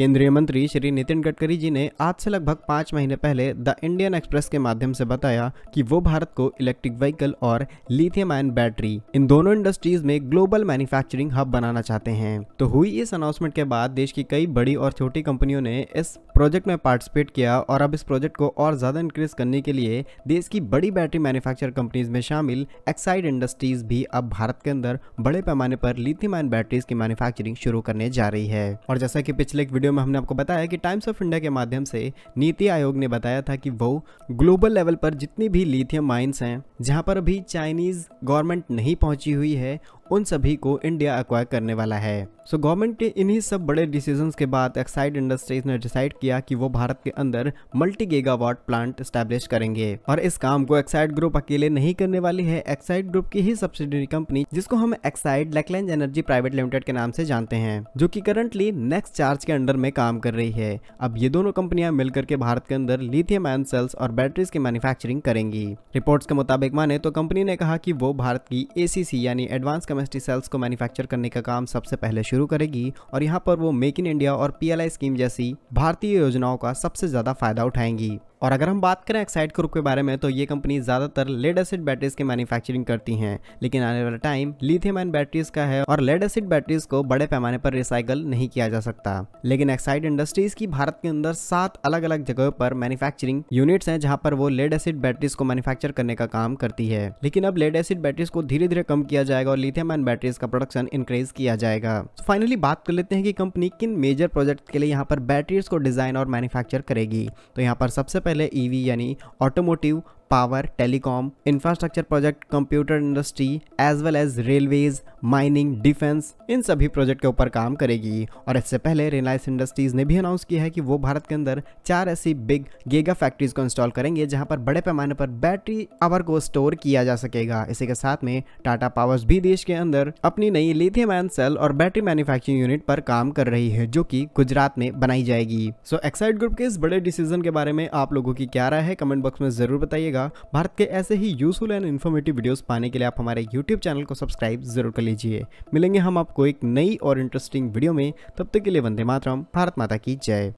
केंद्रीय मंत्री श्री नितिन गडकरी जी ने आज से लगभग पाँच महीने पहले द इंडियन एक्सप्रेस के माध्यम से बताया कि वो भारत को इलेक्ट्रिक व्हीकल और लिथियम आयन बैटरी इन दोनों इंडस्ट्रीज में ग्लोबल मैन्युफैक्चरिंग हब बनाना चाहते हैं तो हुई इस अनाउंसमेंट के बाद देश की कई बड़ी और छोटी कंपनियों ने इस प्रोजेक्ट में पार्टिसिपेट किया और अब इस प्रोजेक्ट को और ज्यादा इंक्रीज करने के लिए देश की बड़ी बैटरी मैन्युफैक्चर कंपनीज में शामिल एक्साइड इंडस्ट्रीज भी अब भारत के अंदर बड़े पैमाने पर लिथियम आयन बैटरीज की मैन्युफैक्चरिंग शुरू करने जा रही है और जैसा की पिछले एक वीडियो वीडियो में हमने आपको बताया कि टाइम्स ऑफ इंडिया के माध्यम से नीति आयोग ने बताया था कि वो ग्लोबल लेवल पर जितनी भी लिथियम माइंस हैं जहां पर अभी चाइनीज़ गवर्नमेंट नहीं पहुंची हुई है उन सभी को इंडिया अक्वायर करने वाला है सो so, गवर्नमेंट के इन्हीं सब बड़े डिसीजंस के बाद एक्साइड इंडस्ट्रीज ने डिसाइड किया कि वो भारत के अंदर मल्टी गेगावाट प्लांट स्टैब्लिश करेंगे और इस काम को एक्साइड ग्रुप अकेले नहीं करने वाली है एक्साइड ग्रुप की ही सब्सिडरी कंपनी जिसको हम Exide Leclanche Energy Private Limited के नाम से जानते हैं जो की करंटली नेक्स्ट चार्ज के अंडर में काम कर रही है अब ये दोनों कंपनियां मिलकर के भारत के अंदर लिथियम एन सेल्स और बैटरीज की मैन्युफैक्चरिंग करेंगी रिपोर्ट के मुताबिक माने तो कंपनी ने कहा कि वो भारत की एसीसी यानी एडवांस डोमेस्टिक सेल्स को मैन्युफैक्चर करने का काम सबसे पहले शुरू करेगी और यहाँ पर वो मेक इन इंडिया और पीएलआई स्कीम जैसी भारतीय योजनाओं का सबसे ज़्यादा फायदा उठाएंगी और अगर हम बात करें एक्साइड ग्रुप के बारे में तो ये कंपनी ज़्यादातर लेड एसिड बैटरीज के मैन्युफैक्चरिंग करती हैं लेकिन आने वाला टाइम लिथियम एन बैटरीज का है और लेड एसिड बैटरीज को बड़े पैमाने पर रिसाइकल नहीं किया जा सकता लेकिन एक्साइड इंडस्ट्रीज की भारत के अंदर सात अलग अलग जगहों पर मैन्युफैक्चरिंग यूनिट्स हैं जहाँ पर वो लेड एसिड बैटरीज को मैन्युफैक्चर करने का काम करती है लेकिन अब लेड एसिड बैटरीज को धीरे धीरे कम किया जाएगा और लिथियम एन बैटरीज का प्रोडक्शन इंक्रीज किया जाएगा फाइनली बात कर लेते हैं कि कंपनी किन मेजर प्रोजेक्ट के लिए यहाँ पर बैटरीज को डिजाइन और मैन्युफैक्चर करेगी तो यहाँ पर सबसे पहले ईवी e यानी automotive power telecom infrastructure project computer industry as well as railway mining defence इन सभी प्रोजेक्ट के ऊपर काम करेगी और इससे पहले रिलायंस इंडस्ट्रीज ने भी अनाउंस किया है कि वो भारत के अंदर चार ऐसी बिग गेगा फैक्ट्रीज को इंस्टॉल करेंगे जहां पर बड़े पैमाने पर बैटरी पावर को स्टोर किया जा सकेगा इसी के साथ में टाटा पावर्स भी देश के अंदर अपनी नई लिथियम आयन सेल और बैटरी मैन्युफैक्चरिंग यूनिट पर काम कर रही है जो की गुजरात में बनाई जाएगी सो एक्साइड ग्रुप के इस बड़े डिसीजन के बारे में आप लोगों की क्या राय है कमेंट बॉक्स में जरूर बताइएगा रहेगा भारत के ऐसे ही यूजफुल एंड इन्फॉर्मेटिव वीडियोस पाने के लिए आप हमारे यूट्यूब चैनल को सब्सक्राइब जरूर कर लीजिए मिलेंगे हम आपको एक नई और इंटरेस्टिंग वीडियो में तब तक के लिए वंदे मातरम भारत माता की जय